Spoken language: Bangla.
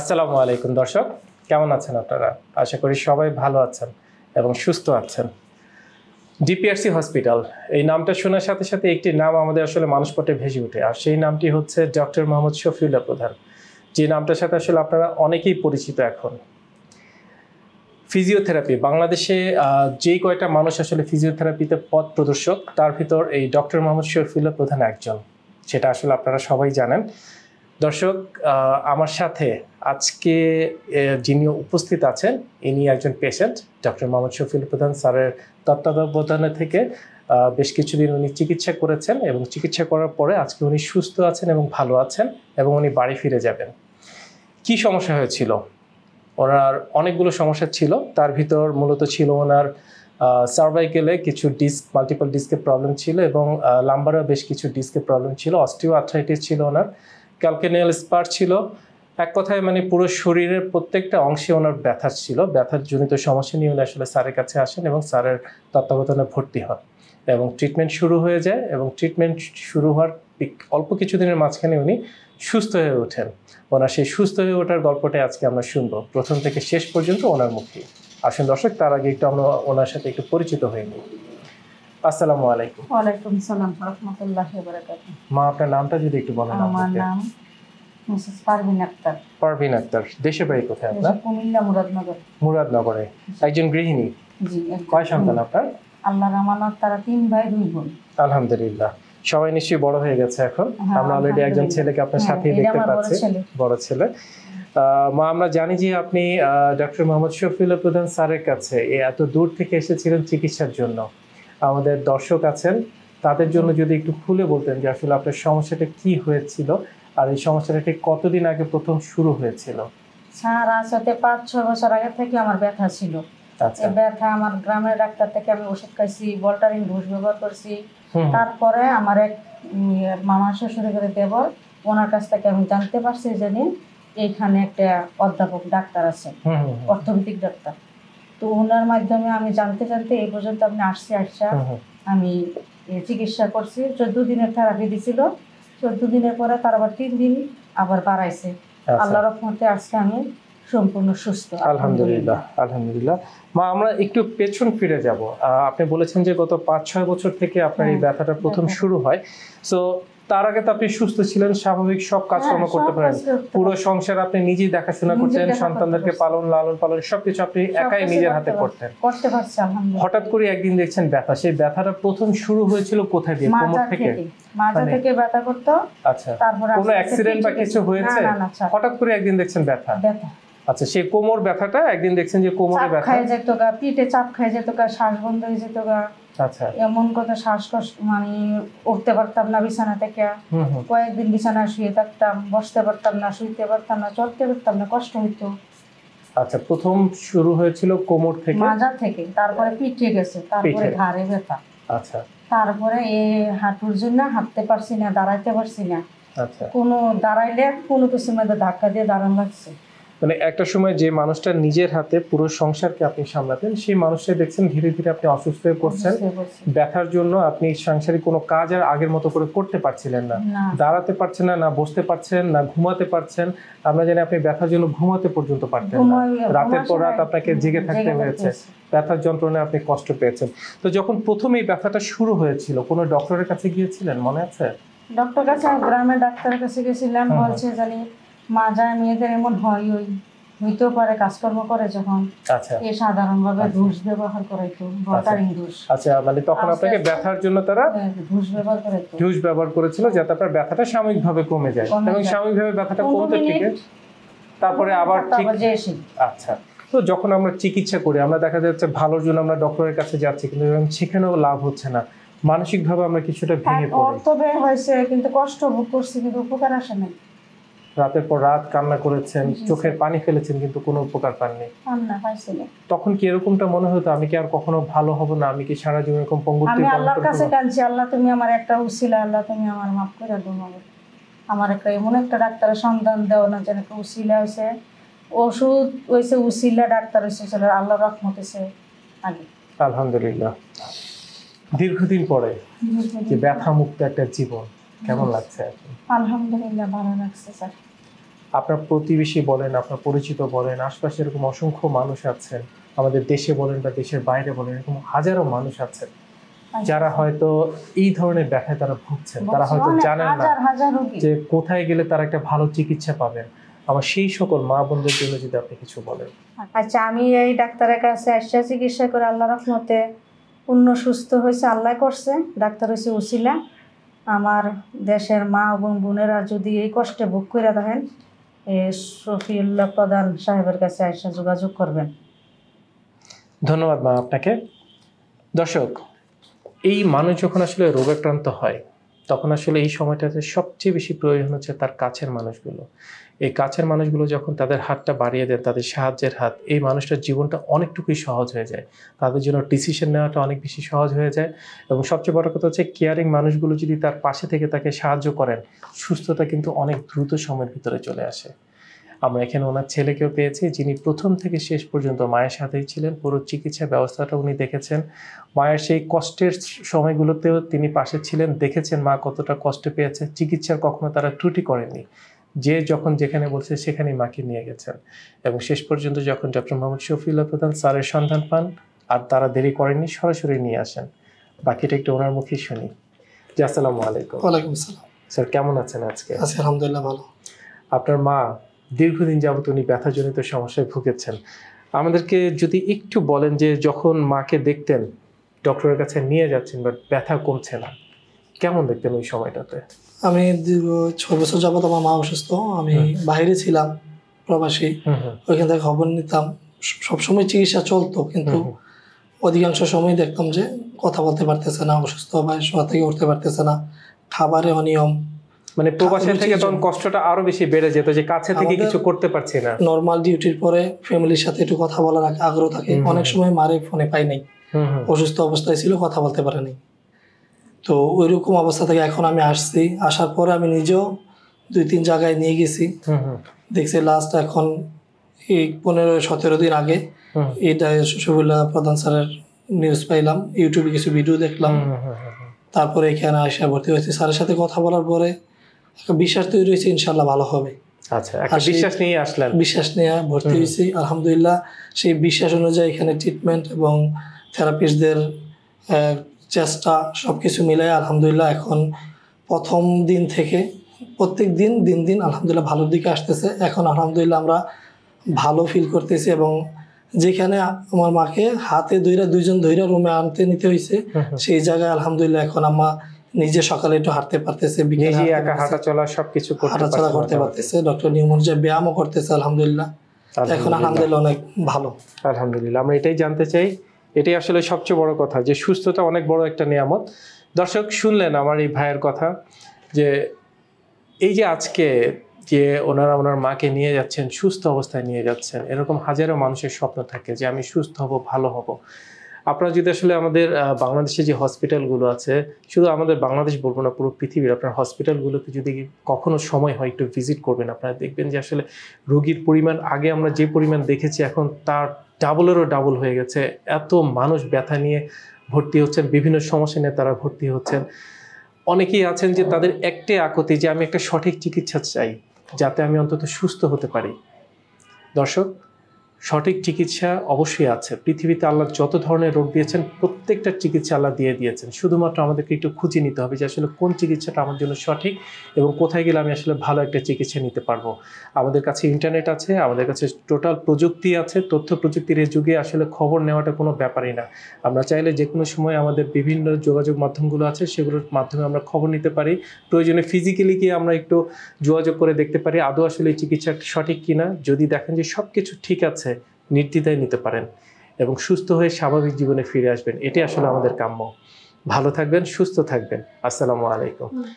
আসসালামু আলাইকুম দর্শক কেমন আছেন আপনারা আশা করি সবাই ভালো আছেন এবং সুস্থ আছেন ডিপিআরসি হসপিটাল এই নামটা শোনার সাথে সাথে একটি নাম আমাদের আসলে মানুষপটে ভেসে ওঠে আর সেই নামটি হচ্ছে ডক্টর মোহাম্মদ শফিউল্লাহ প্রধান যে নামটার সাথে আসলে আপনারা অনেকেই পরিচিত এখন ফিজিওথেরাপি বাংলাদেশে যেই কয়টা মানুষ আসলে ফিজিওথেরাপিতে পথ প্রদর্শক তার ভিতর এই ডক্টর মোহাম্মদ শফিউল্লাহ প্রধান একজন সেটা আসলে আপনারা সবাই জানেন দর্শক আমার সাথে আজকে যিনি উপস্থিত আছেন ইনি একজন পেশেন্ট ডক্টর মোহাম্মদ শফিল প্রধান স্যারের তত্ত্বাবধানে থেকে বেশ কিছুদিন উনি চিকিৎসা করেছেন এবং চিকিৎসা করার পরে আজকে উনি সুস্থ আছেন এবং ভালো আছেন এবং উনি বাড়ি ফিরে যাবেন কি সমস্যা হয়েছিল ওনার অনেকগুলো সমস্যা ছিল তার ভিতর মূলত ছিল ওনার সার্ভাইকেলে কিছু ডিস্ক মাল্টিপল ডিস্কের প্রবলেম ছিল এবং লাম্বারও বেশ কিছু ডিস্কের প্রবলেম ছিল অস্টিও আর্থ্রাইটিস ছিল ওনার ক্যালকেনিয়াল স্পার ছিল এক কথায় মানে পুরো শরীরের প্রত্যেকটা অংশে ওনার ব্যথা ছিল ব্যথার জনিত সমস্যা নিয়ে উনি আসলে স্যারের কাছে আসেন এবং স্যারের তত্ত্বাবধানে ভর্তি হন এবং ট্রিটমেন্ট শুরু হয়ে যায় এবং ট্রিটমেন্ট শুরু হওয়ার অল্প কিছুদিনের মাঝখানে উনি সুস্থ হয়ে ওঠেন ওনার সেই সুস্থ হয়ে ওঠার গল্পটাই আজকে আমরা শুনবো প্রথম থেকে শেষ পর্যন্ত ওনার মুখে আসুন দর্শক তার আগে একটু আমরা ওনার সাথে একটু পরিচিত হয়ে নিই আসসালামু আলাইকুম রাহমাতুল্লাহি ওয়া বারাকাতুহু মা আপনার নামটা যদি একটু বলেন আমার নাম মিসেস পারভিন আক্তার পারভিন আক্তার দেশে বাড়ি কোথায় আপনার কুমিল্লা মুরাদনগর মুরাদনগরে একজন গৃহিণী জি কয় সন্তান আপনার আল্লাহর আমানত তারা তিন ভাই দুই বোন আলহামদুলিল্লাহ সবাই নিশ্চয়ই বড় হয়ে গেছে এখন হ্যাঁ, আমরা অলরেডি একজন ছেলেকে আপনার হ্যাঁ, সাথে দেখতে পাচ্ছি বড় ছেলে মা আমরা জানি যে আপনি ডক্টর মোহাম্মদ শফিউল প্রধান স্যারের কাছে এত দূর থেকে এসেছিলেন চিকিৎসার জন্য আমাদের দর্শক আছেন তাদের জন্য যদি একটু খুলে বলতেন যে আসলে আপনার সমস্যাটা কি হয়েছিল আর এই সমস্যাটা ঠিক কতদিন আগে প্রথম শুরু হয়েছিল স্যার আসাতে পাঁচ ছয় বছর আগে থেকে আমার ব্যথা ছিল আচ্ছা। ব্যথা আমার গ্রামের ডাক্তার থেকে আমি ওষুধ খাইছি বল্টারিং ঘুষ ব্যবহার করছি তারপরে আমার এক মামা শ্বশুর করে দেবর ওনার কাছ থেকে আমি জানতে পারছি যেদিন এখানে একটা অধ্যাপক ডাক্তার আছে অর্থনৈতিক ডাক্তার তো ওনার মাধ্যমে আমি জানতে জানতে এই পর্যন্ত আপনি আসছি আসা হ্যাঁ, হ্যাঁ। আমি চিকিৎসা করছি চোদ্দ দিনের থেরাপি দিছিল চোদ্দ দিনের পরে তার আবার তিন দিন আবার বাড়াইছে আচ্ছা। আল্লাহ রহমতে আজকে আমি সম্পূর্ণ সুস্থ আলহামদুলিল্লাহ আলহামদুলিল্লাহ মা আমরা একটু পেছন ফিরে যাব আপনি বলেছেন যে গত পাঁচ ছয় বছর থেকে আপনার এই হ্যাঁ। ব্যথাটা প্রথম শুরু হয় সো তার আগে তো আপনি সুস্থ ছিলেন স্বাভাবিক সব হ্যাঁ, কাজকর্ম করতে পারেন পুরো সংসার আপনি নিজেই দেখাশোনা করতেন সন্তানদেরকে পালন লালন পালন সবকিছু আপনি একাই নিজের হাতে করতেন করতে হঠাৎ করে একদিন দেখছেন ব্যথা সেই ব্যথাটা প্রথম শুরু হয়েছিল কোথায় দিয়ে কোমর থেকে মাথা মানে থেকে ব্যথা করতে আচ্ছা তারপর কোনো অ্যাক্সিডেন্ট বা কিছু হয়েছে আচ্ছা। হঠাৎ করে একদিন দেখছেন ব্যথা ব্যথা আচ্ছা সেই কোমর ব্যথাটা একদিন দেখছেন যে কোমরে ব্যথা খায় যেত গা পিঠে চাপ খায় যেত গা শ্বাস বন্ধ হয়ে যেত গা আচ্ছা এমন কথা শ্বাসকষ্ট মানে উঠতে পারতাম না বিছানা থেকে কয়েকদিন বিছানা শুয়ে থাকতাম বসতে পারতাম না শুইতে পারতাম না চলতে পারতাম না কষ্ট হইতো আচ্ছা প্রথম শুরু হয়েছিল কোমর থেকে মাজা থেকে তারপরে পিঠে গেছে তারপরে ঘাড়ে ব্যথা আচ্ছা তারপরে এ হাঁটুর জন্য হাঁটতে পারছি না দাঁড়াইতে পারছি না আচ্ছা কোনো দাঁড়াইলে কোনো কিছু মধ্যে ধাক্কা দিয়ে দাঁড়ান লাগছে মানে একটা সময় যে মানুষটা নিজের হাতে পুরো সংসারকে আপনি সামলাতেন সেই মানুষটা দেখছেন ধীরে ধীরে আপনি অসুস্থ হয়ে পড়ছেন ব্যথার জন্য আপনি সাংসারিক কোনো কাজ আর আগের মতো করে করতে পারছিলেন না দাঁড়াতে পারছেন না না বসতে পারছেন না ঘুমাতে পারছেন আমরা জানি আপনি ব্যথার জন্য ঘুমাতে পর্যন্ত পারতেন না রাতের পর রাত আপনাকে জেগে থাকতে হয়েছে ব্যথার যন্ত্রণায় আপনি কষ্ট পেয়েছেন তো যখন প্রথম এই ব্যথাটা শুরু হয়েছিল কোনো ডক্টরের কাছে গিয়েছিলেন মনে আছে ডক্টর কাছে গ্রামের ডাক্তারের কাছে গেছিলাম বলছে জানি মা যায় মেয়েদের এমন হয় ওই হইতেও পারে কাজকর্ম করে যখন আচ্ছা। এ সাধারণ ভাবে আচ্ছা। ঘুষ ব্যবহার করে তো বটারিং আচ্ছা। ঘুষ আচ্ছা মানে তখন আপনাকে ব্যথার জন্য তারা হ্যাঁ, ঘুষ ব্যবহার করে ঘুষ ব্যবহার করেছিল যাতে আপনার ব্যথাটা সাময়িক ভাবে কমে যায় এবং সাময়িক ভাবে ব্যথাটা কমতে থাকে তারপরে আবার ঠিক আচ্ছা তো যখন আমরা চিকিৎসা করি আমরা দেখা যাচ্ছে ভালোর জন্য আমরা ডক্টরের কাছে যাচ্ছি কিন্তু সেখানেও লাভ হচ্ছে না মানসিক ভাবে আমরা কিছুটা ভেঙে হ্যাঁ, পড়ি অর্থ ব্যয় হয়েছে কিন্তু কষ্ট ভোগ করছি কিন্তু উপকার আসে না রাতের পর রাত কান্না করেছেন চোখের পানি ফেলেছেন কিন্তু কোনো উপকার পাননি তখন কি এরকমটা মনে হতো আমি কি আর কখনো ভালো হব না আমি কি সারা জীবন এরকম পঙ্গু আমি আল্লাহর কাছে কাঁদছি আল্লাহ তুমি আমার একটা উসিলা আল্লাহ তুমি আমার মাফ করে দাও আমার একটা এমন একটা ডাক্তারের সন্ধান দাও না যেন উসিলা হয়েছে ওষুধ হয়েছে উসিলা ডাক্তার হয়েছে আল্লাহ রহমত হয়েছে আগে আলহামদুলিল্লাহ দীর্ঘদিন পরে যে ব্যথা মুক্ত একটা জীবন কেমন লাগছে আলহামদুলিল্লাহ ভালো লাগছে স্যার আপনার প্রতিবেশী বলেন আপনার পরিচিত বলেন আশপাশে এরকম অসংখ্য মানুষ আছেন আমাদের দেশে বলেন বা দেশের বাইরে বলেন এরকম হাজারো মানুষ আছেন আচ্ছা। যারা হয়তো এই ধরনের ব্যথায় তারা ভুগছেন তারা হয়তো জানেন না যে কোথায় গেলে তারা একটা ভালো চিকিৎসা পাবেন আমার সেই সকল মা বোনদের জন্য যদি আপনি কিছু বলেন আচ্ছা আমি এই ডাক্তারের কাছে আসা চিকিৎসা করে আল্লাহ রহমতে পূর্ণ সুস্থ হয়েছে আল্লাহ করছে ডাক্তার হয়েছে উসিলা আমার দেশের মা এবং বোনেরা যদি এই কষ্টে ভোগ করে থাকেন শফিউল্লাহ প্রধান সাহেবের কাছে এসে যোগাযোগ করবেন ধন্যবাদ মা আপনাকে দর্শক এই মানুষ যখন আসলে রোগাক্রান্ত হয় তখন আসলে এই সময়টাতে সবচেয়ে বেশি প্রয়োজন হচ্ছে তার কাছের মানুষগুলো এই কাছের মানুষগুলো যখন তাদের হাতটা বাড়িয়ে দেন তাদের সাহায্যের হাত এই মানুষটার জীবনটা অনেকটুকুই সহজ হয়ে যায় তাদের জন্য ডিসিশন নেওয়াটা অনেক বেশি সহজ হয়ে যায় এবং সবচেয়ে বড় কথা হচ্ছে কেয়ারিং মানুষগুলো যদি তার পাশে থেকে তাকে সাহায্য করেন সুস্থতা কিন্তু অনেক দ্রুত সময়ের ভিতরে চলে আসে আমরা এখানে ওনার ছেলেকেও পেয়েছি যিনি প্রথম থেকে শেষ পর্যন্ত মায়ের সাথেই ছিলেন পুরো চিকিৎসা ব্যবস্থাটা উনি দেখেছেন মায়ের সেই কষ্টের সময়গুলোতেও তিনি পাশে ছিলেন দেখেছেন মা কতটা কষ্ট পেয়েছে চিকিৎসার কখনো তারা ত্রুটি করেননি যে যখন যেখানে বলছে সেখানেই মাকে নিয়ে গেছেন এবং শেষ পর্যন্ত যখন ডক্টর মোহাম্মদ শফিউল্লাহ প্রধান স্যারের সন্ধান পান আর তারা দেরি করেননি সরাসরি নিয়ে আসেন বাকিটা একটু ওনার মুখেই শুনি জি আসসালামু আলাইকুম ওয়ালাইকুম আসসালাম স্যার কেমন আছেন আজকে আজকে আলহামদুলিল্লাহ ভালো আপনার মা দীর্ঘদিন যাবত উনি ব্যথাজনিত সমস্যায় ভুগেছেন আমাদেরকে যদি একটু বলেন যে যখন মাকে দেখতেন ডক্টরের কাছে নিয়ে যাচ্ছেন বাট ব্যথা কমছে না কেমন দেখতেন ওই সময়টাতে আমি দীর্ঘ ছ বছর যাবত আমার মা অসুস্থ আমি বাইরে ছিলাম প্রবাসী ওইখান থেকে খবর নিতাম সবসময় চিকিৎসা চলতো কিন্তু অধিকাংশ সময় দেখতাম যে কথা বলতে পারতেছে না অসুস্থ বা শোয়া থেকে উঠতে পারতেছে না খাবারে অনিয়ম মানে প্রবাসের থেকে তখন কষ্টটা আরো বেশি বেড়ে যেত যে কাছে থেকে কিছু করতে পারছি না নর্মাল ডিউটির পরে ফ্যামিলির সাথে একটু কথা বলার আগ্রহ থাকে অনেক সময় মারে ফোনে পাই নাই অসুস্থ অবস্থায় ছিল কথা বলতে পারে নাই তো ওইরকম অবস্থা থেকে এখন আমি আসছি আসার পরে আমি নিজেও দুই তিন জায়গায় নিয়ে গেছি দেখছি লাস্ট এখন এই পনেরো সতেরো দিন আগে এটা শফিউল্লাহ প্রধান স্যারের নিউজ পাইলাম ইউটিউবে কিছু ভিডিও দেখলাম তারপরে এখানে আসা ভর্তি হয়েছি স্যারের সাথে কথা বলার পরে বিশ্বাস তৈরি হয়েছে ইনশাল্লাহ ভালো হবে আচ্ছা বিশ্বাস নিয়ে আসলেন বিশ্বাস নিয়ে ভর্তি হয়েছি আলহামদুলিল্লাহ সেই বিশ্বাস অনুযায়ী এখানে ট্রিটমেন্ট এবং থেরাপিস্টদের চেষ্টা সব কিছু মিলাই আলহামদুলিল্লাহ এখন প্রথম দিন থেকে প্রত্যেক দিন দিন দিন আলহামদুলিল্লাহ ভালোর দিকে আসতেছে এখন আলহামদুলিল্লাহ আমরা ভালো ফিল করতেছি এবং যেখানে আমার মাকে হাতে দইরা দুইজন দইরা রুমে আনতে নিতে হয়েছে সেই জায়গায় আলহামদুলিল্লাহ এখন আমার নিজে সকালে একটু হাঁটতে পারতেছে নিজে একা হাঁটা চলা সবকিছু হাঁটাচলা করতে পারতেছে ডক্টর নিয়ম অনুযায়ী ব্যায়ামও করতেছে আলহামদুলিল্লাহ এখন আলহামদুলিল্লাহ অনেক ভালো আলহামদুলিল্লাহ আমরা এটাই জানতে চাই এটাই আসলে সবচেয়ে বড় কথা যে সুস্থতা অনেক বড় একটা নিয়ামত দর্শক শুনলেন আমার এই ভাইয়ের কথা যে এই যে আজকে যে ওনারা ওনার মাকে নিয়ে যাচ্ছেন সুস্থ অবস্থায় নিয়ে যাচ্ছেন এরকম হাজারো মানুষের স্বপ্ন থাকে যে আমি সুস্থ হব ভালো হব আপনারা যদি আসলে আমাদের বাংলাদেশে যে হসপিটালগুলো আছে শুধু আমাদের বাংলাদেশ বলবো না পুরো পৃথিবীর আপনার হসপিটালগুলোতে যদি কখনো সময় হয় একটু ভিজিট করবেন আপনারা দেখবেন যে আসলে রোগীর পরিমাণ আগে আমরা যে পরিমাণ দেখেছি এখন তার ডাবলেরও ডাবল হয়ে গেছে এত মানুষ ব্যথা নিয়ে ভর্তি হচ্ছেন বিভিন্ন সমস্যা নিয়ে তারা ভর্তি হচ্ছেন অনেকেই আছেন যে তাদের একটাই আকতি যে আমি একটা সঠিক চিকিৎসা চাই যাতে আমি অন্তত সুস্থ হতে পারি দর্শক সঠিক চিকিৎসা অবশ্যই আছে পৃথিবীতে আল্লাহ যত ধরনের রোগ দিয়েছেন প্রত্যেকটা চিকিৎসা আল্লাহ দিয়ে দিয়েছেন শুধুমাত্র আমাদেরকে একটু খুঁজে নিতে হবে যে আসলে কোন চিকিৎসাটা আমার জন্য সঠিক এবং কোথায় গেলে আমি আসলে ভালো একটা চিকিৎসা নিতে পারবো আমাদের কাছে ইন্টারনেট আছে আমাদের কাছে টোটাল প্রযুক্তি আছে তথ্য প্রযুক্তির এই যুগে আসলে খবর নেওয়াটা কোনো ব্যাপারই না আমরা চাইলে যে কোনো সময় আমাদের বিভিন্ন যোগাযোগ মাধ্যমগুলো আছে সেগুলোর মাধ্যমে আমরা খবর নিতে পারি প্রয়োজনে ফিজিক্যালি গিয়ে আমরা একটু যোগাযোগ করে দেখতে পারি আদৌ আসলে চিকিৎসা সঠিক কিনা যদি দেখেন যে সব কিছু ঠিক আছে নির্দ্বিধায় নিতে পারেন এবং সুস্থ হয়ে স্বাভাবিক জীবনে ফিরে আসবেন এটি আসলে আমাদের কাম্য ভালো থাকবেন সুস্থ থাকবেন আসসালামু আলাইকুম